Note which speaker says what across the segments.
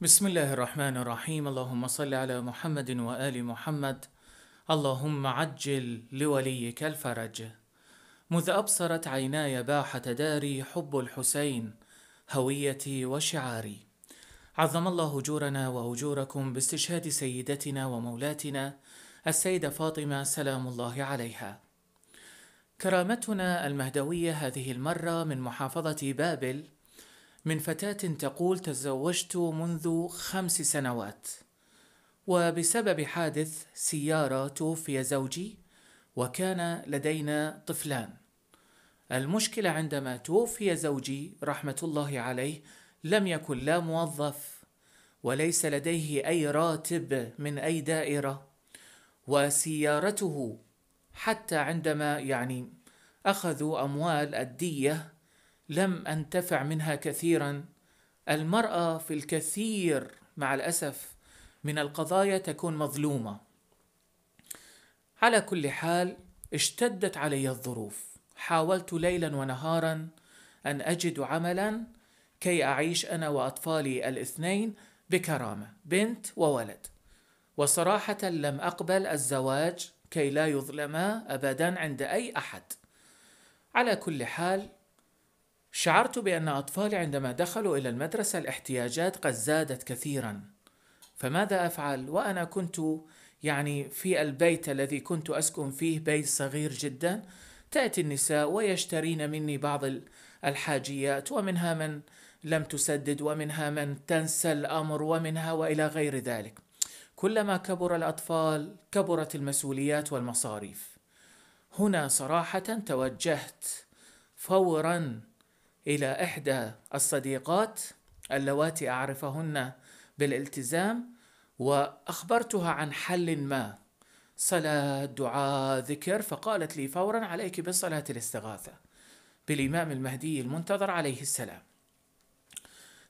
Speaker 1: بسم الله الرحمن الرحيم اللهم صل على محمد وآل محمد اللهم عجل لوليك الفرج مذ أبصرت عيناي باحة داري حب الحسين هويتي وشعاري عظم الله أجورنا وأجوركم باستشهاد سيدتنا ومولاتنا السيدة فاطمة سلام الله عليها كرامتنا المهدوية هذه المرة من محافظة بابل من فتاة تقول تزوجت منذ خمس سنوات وبسبب حادث سيارة توفي زوجي وكان لدينا طفلان المشكلة عندما توفي زوجي رحمة الله عليه لم يكن لا موظف وليس لديه أي راتب من أي دائرة وسيارته حتى عندما يعني أخذوا أموال الدية لم انتفع منها كثيرا المراه في الكثير مع الاسف من القضايا تكون مظلومه على كل حال اشتدت علي الظروف حاولت ليلا ونهارا ان اجد عملا كي اعيش انا واطفالي الاثنين بكرامه بنت وولد وصراحه لم اقبل الزواج كي لا يظلما ابدا عند اي احد على كل حال شعرت بأن أطفالي عندما دخلوا إلى المدرسة الاحتياجات قد زادت كثيرا فماذا أفعل وأنا كنت يعني في البيت الذي كنت أسكن فيه بيت صغير جدا تأتي النساء ويشترين مني بعض الحاجيات ومنها من لم تسدد ومنها من تنسى الأمر ومنها وإلى غير ذلك كلما كبر الأطفال كبرت المسؤوليات والمصاريف هنا صراحة توجهت فورا إلى إحدى الصديقات اللواتي أعرفهن بالالتزام وأخبرتها عن حل ما صلاة دعاء ذكر فقالت لي فورا عليك بصلاة الاستغاثة بالإمام المهدي المنتظر عليه السلام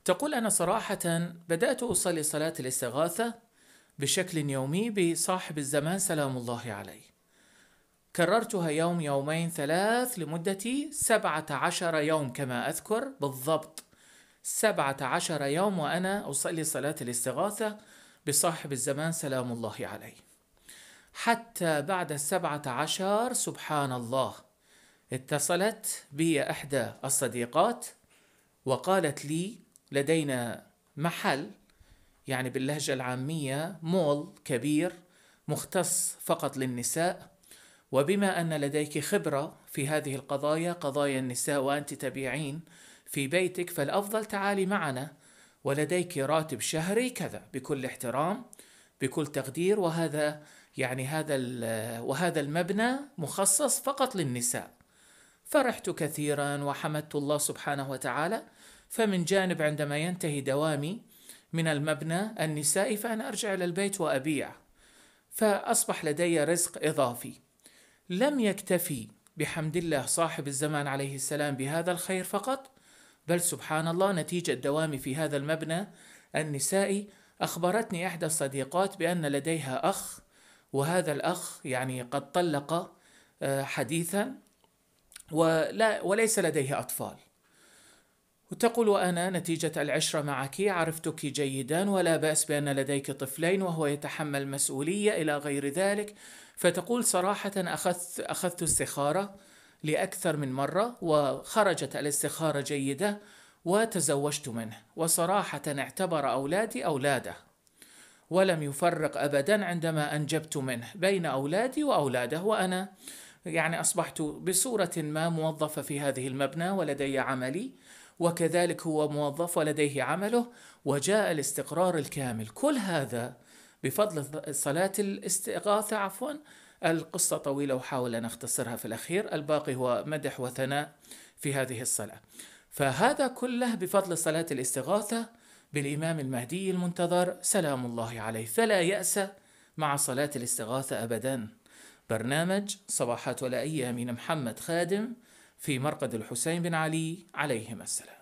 Speaker 1: تقول أنا صراحة بدأت أصلي صلاة الاستغاثة بشكل يومي بصاحب الزمان سلام الله عليه كررتها يوم يومين ثلاث لمدة سبعة عشر يوم كما أذكر بالضبط سبعة عشر يوم وأنا أصلي صلاة الاستغاثة بصاحب الزمان سلام الله عليه حتى بعد السبعة عشر سبحان الله اتصلت بي إحدى الصديقات وقالت لي لدينا محل يعني باللهجة العامية مول كبير مختص فقط للنساء وبما أن لديك خبرة في هذه القضايا قضايا النساء وأنت تبيعين في بيتك فالأفضل تعالي معنا ولديك راتب شهري كذا بكل احترام بكل تقدير وهذا يعني هذا وهذا المبنى مخصص فقط للنساء فرحت كثيرا وحمدت الله سبحانه وتعالى فمن جانب عندما ينتهي دوامي من المبنى النسائي فأنا أرجع إلى البيت وأبيع فأصبح لدي رزق إضافي لم يكتفي بحمد الله صاحب الزمان عليه السلام بهذا الخير فقط بل سبحان الله نتيجة دوامي في هذا المبنى النسائي أخبرتني إحدى الصديقات بأن لديها أخ وهذا الأخ يعني قد طلق آه، حديثا ولا وليس لديه أطفال وتقول وأنا نتيجة العشرة معك عرفتك جيدا ولا بأس بأن لديك طفلين وهو يتحمل مسؤولية إلى غير ذلك فتقول صراحة أخذت, أخذت استخارة لأكثر من مرة وخرجت الاستخارة جيدة وتزوجت منه وصراحة اعتبر أولادي أولاده ولم يفرق أبدا عندما أنجبت منه بين أولادي وأولاده وأنا يعني أصبحت بصورة ما موظفة في هذه المبنى ولدي عملي وكذلك هو موظف ولديه عمله وجاء الاستقرار الكامل كل هذا بفضل صلاة الاستغاثة عفوا القصة طويلة وحاول أن أختصرها في الأخير الباقي هو مدح وثناء في هذه الصلاة فهذا كله بفضل صلاة الاستغاثة بالإمام المهدي المنتظر سلام الله عليه فلا يأس مع صلاة الاستغاثة أبدا برنامج صباحات ولا من محمد خادم في مرقد الحسين بن علي عليهما السلام